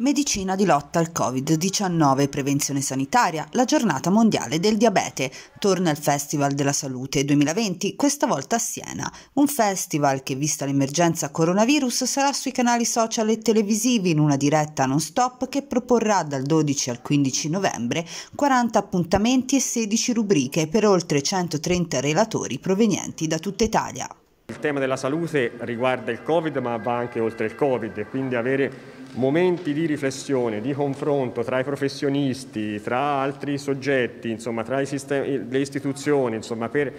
Medicina di lotta al Covid-19 prevenzione sanitaria, la giornata mondiale del diabete. Torna il Festival della Salute 2020, questa volta a Siena. Un festival che, vista l'emergenza coronavirus, sarà sui canali social e televisivi in una diretta non stop che proporrà dal 12 al 15 novembre 40 appuntamenti e 16 rubriche per oltre 130 relatori provenienti da tutta Italia. Il tema della salute riguarda il Covid ma va anche oltre il Covid, e quindi avere momenti di riflessione, di confronto tra i professionisti, tra altri soggetti, insomma, tra sistemi, le istituzioni, insomma, per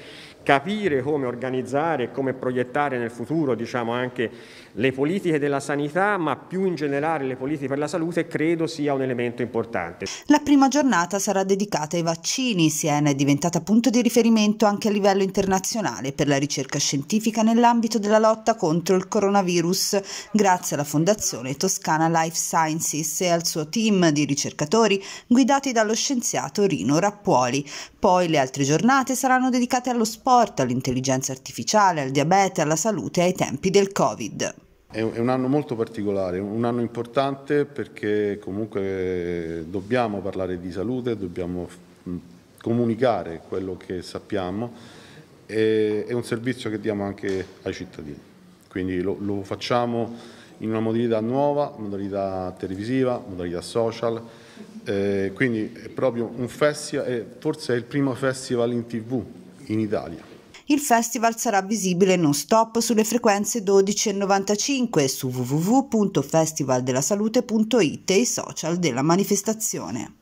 capire come organizzare e come proiettare nel futuro diciamo, anche le politiche della sanità, ma più in generale le politiche per la salute, credo sia un elemento importante. La prima giornata sarà dedicata ai vaccini. Siena è diventata punto di riferimento anche a livello internazionale per la ricerca scientifica nell'ambito della lotta contro il coronavirus, grazie alla Fondazione Toscana Indiana Life Sciences e al suo team di ricercatori guidati dallo scienziato Rino Rappuoli. Poi le altre giornate saranno dedicate allo sport, all'intelligenza artificiale, al diabete, alla salute e ai tempi del Covid. È un anno molto particolare, un anno importante perché comunque dobbiamo parlare di salute, dobbiamo mm, comunicare quello che sappiamo è un servizio che diamo anche ai cittadini. Quindi lo, lo facciamo in una modalità nuova, modalità televisiva, modalità social, eh, quindi è proprio un festival, forse è il primo festival in tv in Italia. Il festival sarà visibile non stop sulle frequenze 12 e 95 su www.festivaldellasalute.it e i social della manifestazione.